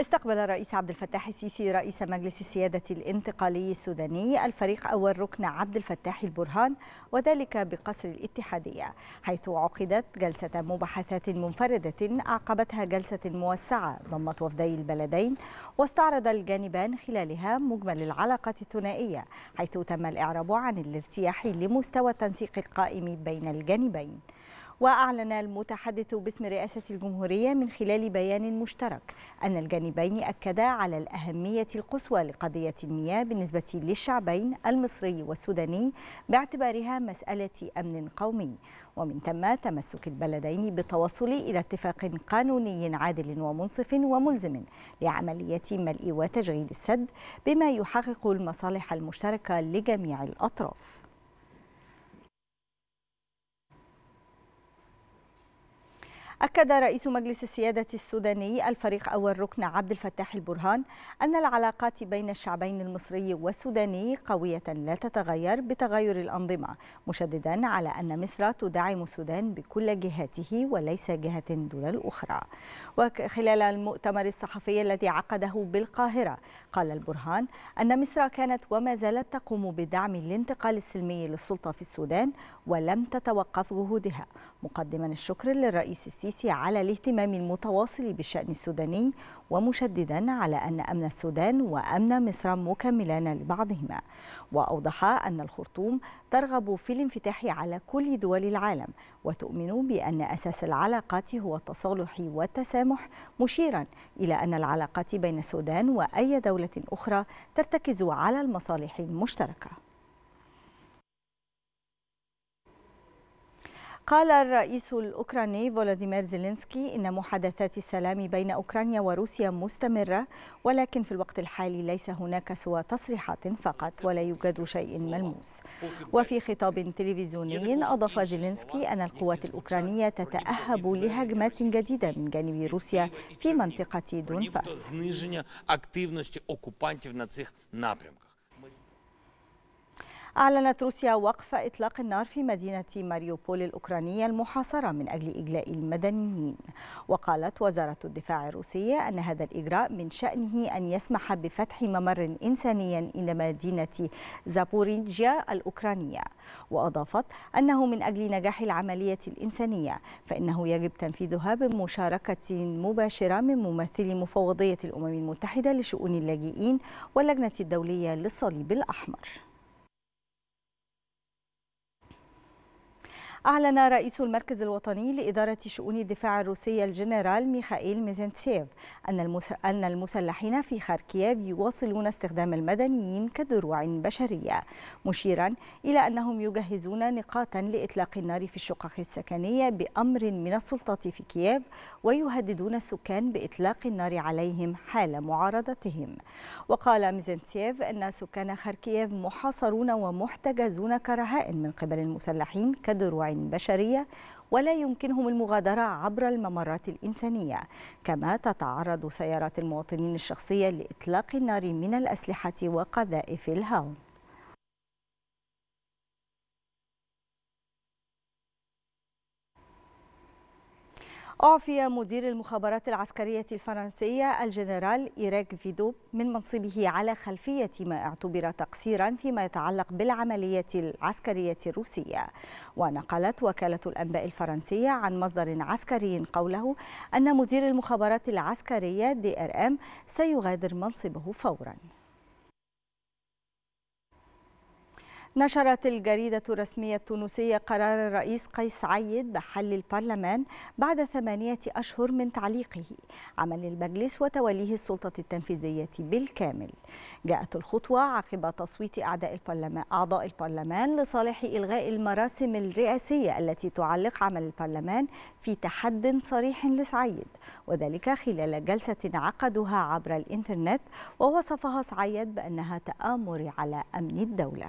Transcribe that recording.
استقبل الرئيس عبد الفتاح السيسي رئيس مجلس السيادة الانتقالي السوداني الفريق أول ركن عبد الفتاح البرهان وذلك بقصر الاتحادية حيث عقدت جلسة مباحثات منفردة أعقبتها جلسة موسعة ضمت وفدي البلدين واستعرض الجانبان خلالها مجمل العلاقات الثنائية حيث تم الإعراب عن الارتياح لمستوى التنسيق القائم بين الجانبين وأعلن المتحدث باسم رئاسة الجمهورية من خلال بيان مشترك أن الجانبين أكدا على الأهمية القصوى لقضية المياه بالنسبة للشعبين المصري والسوداني باعتبارها مسألة أمن قومي ومن ثم تمسك البلدين بالتوصل إلى اتفاق قانوني عادل ومنصف وملزم لعملية ملء وتشغيل السد بما يحقق المصالح المشتركة لجميع الأطراف أكد رئيس مجلس السيادة السوداني الفريق أول ركن عبد الفتاح البرهان أن العلاقات بين الشعبين المصري والسوداني قوية لا تتغير بتغير الأنظمة مشددا على أن مصر تدعم السودان بكل جهاته وليس جهة دون الأخرى وخلال المؤتمر الصحفي الذي عقده بالقاهرة قال البرهان أن مصر كانت وما زالت تقوم بدعم الانتقال السلمي للسلطة في السودان ولم تتوقف جهودها مقدما الشكر للرئيس السيسي الرئيسي على الاهتمام المتواصل بالشأن السوداني ومشددا على أن أمن السودان وأمن مصر مكملان لبعضهما وأوضح أن الخرطوم ترغب في الانفتاح على كل دول العالم وتؤمن بأن أساس العلاقات هو التصالح والتسامح مشيرا إلى أن العلاقات بين السودان وأي دولة أخرى ترتكز على المصالح المشتركه قال الرئيس الأوكراني فولاديمير زيلينسكي إن محادثات السلام بين أوكرانيا وروسيا مستمرة ولكن في الوقت الحالي ليس هناك سوى تصريحات فقط ولا يوجد شيء ملموس وفي خطاب تلفزيوني أضاف زيلينسكي أن القوات الأوكرانية تتأهب لهجمات جديدة من جانب روسيا في منطقة دونباس أعلنت روسيا وقف إطلاق النار في مدينة ماريوبول الأوكرانية المحاصرة من أجل إجلاء المدنيين وقالت وزارة الدفاع الروسية أن هذا الإجراء من شأنه أن يسمح بفتح ممر إنساني إلى مدينة زابوريجيا الأوكرانية وأضافت أنه من أجل نجاح العملية الإنسانية فإنه يجب تنفيذها بمشاركة مباشرة من ممثلي مفوضية الأمم المتحدة لشؤون اللاجئين واللجنة الدولية للصليب الأحمر أعلن رئيس المركز الوطني لإدارة شؤون الدفاع الروسية الجنرال ميخائيل ميزنتسيف أن المسلحين في خاركييف يواصلون استخدام المدنيين كدروع بشرية مشيرا إلى أنهم يجهزون نقاطا لإطلاق النار في الشقق السكنية بأمر من السلطة في كييف ويهددون السكان بإطلاق النار عليهم حال معارضتهم وقال ميزنتسيف أن سكان خاركييف محاصرون ومحتجزون كرهائن من قبل المسلحين كدروع بشرية ولا يمكنهم المغادرة عبر الممرات الإنسانية كما تتعرض سيارات المواطنين الشخصية لإطلاق النار من الأسلحة وقذائف الهاون أعفي مدير المخابرات العسكرية الفرنسية الجنرال إيريك فيدو من منصبه على خلفية ما اعتبر تقصيرا فيما يتعلق بالعملية العسكرية الروسية ونقلت وكالة الأنباء الفرنسية عن مصدر عسكري قوله أن مدير المخابرات العسكرية دي ار ام سيغادر منصبه فوراً نشرت الجريدة الرسمية التونسية قرار الرئيس قيس عيد بحل البرلمان بعد ثمانية أشهر من تعليقه عمل المجلس وتوليه السلطة التنفيذية بالكامل جاءت الخطوة عقب تصويت أعداء البرلمان أعضاء البرلمان لصالح إلغاء المراسم الرئاسية التي تعلق عمل البرلمان في تحد صريح لسعيد وذلك خلال جلسة عقدها عبر الإنترنت ووصفها سعيد بأنها تآمر على أمن الدولة